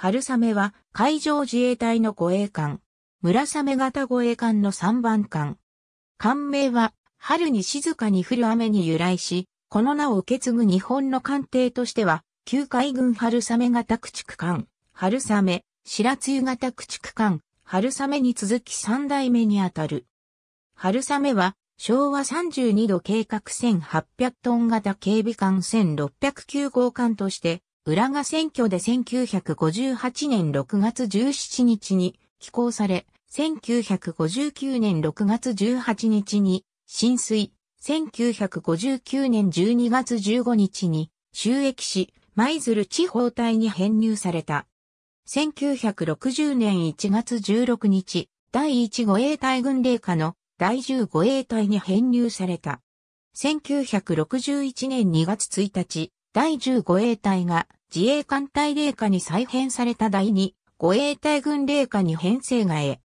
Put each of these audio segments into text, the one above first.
春雨は海上自衛隊の護衛艦、村雨型護衛艦の3番艦。艦名は春に静かに降る雨に由来し、この名を受け継ぐ日本の艦艇としては、旧海軍春雨型駆逐艦、春雨、白露型駆逐艦、春雨に続き3代目にあたる。春雨は昭和32度計画1800トン型警備艦1609号艦として浦賀選挙で1958年6月17日に寄港され、1959年6月18日に浸水、1959年12月15日に収益し、舞鶴地方隊に編入された。1960年1月16日、第1護衛隊軍令下の第10護衛隊に編入された。1961年2月1日、第10護衛隊が自衛艦隊霊下に再編された第2護衛隊軍霊下に編成がえ。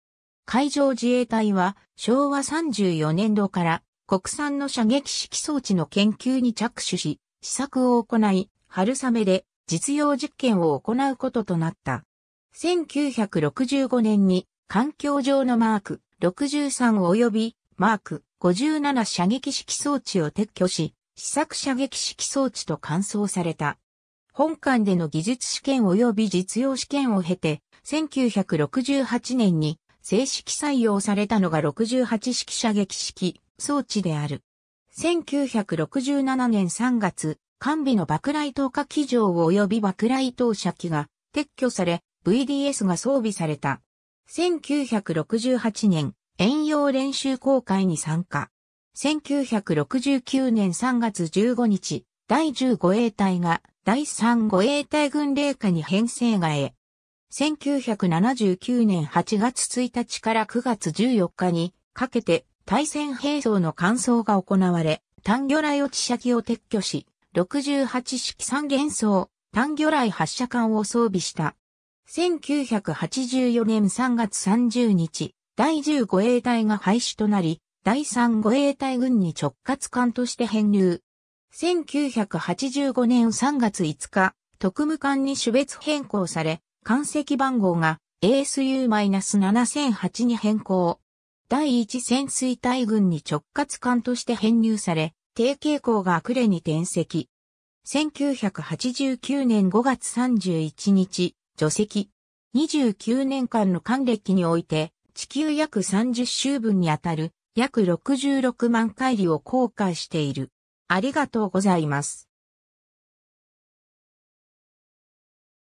海上自衛隊は昭和34年度から国産の射撃式装置の研究に着手し、試作を行い、春雨で実用実験を行うこととなった。1965年に環境上のマーク63及びマーク57射撃式装置を撤去し、試作射撃式装置と換装された。本館での技術試験及び実用試験を経て、1968年に正式採用されたのが68式射撃式装置である。1967年3月、完備の爆雷投下機場及び爆雷投射機が撤去され、VDS が装備された。1968年、遠洋練習公開に参加。1969年3月15日、第15衛隊が第3護衛隊軍令下に編成がえ、1979年8月1日から9月14日にかけて対戦兵装の乾燥が行われ、単魚雷落ち射を撤去し、68式三元装、単魚雷発射艦を装備した。1984年3月30日、第10護衛隊が廃止となり、第3護衛隊軍に直轄艦として編入。1985年3月5日、特務艦に種別変更され、艦籍番号が ASU-7008 に変更。第一潜水隊軍に直轄艦として編入され、低傾向が呉に転籍。1989年5月31日、除籍。29年間の艦歴において、地球約30周分にあたる約66万回離を航海している。ありがとうございます。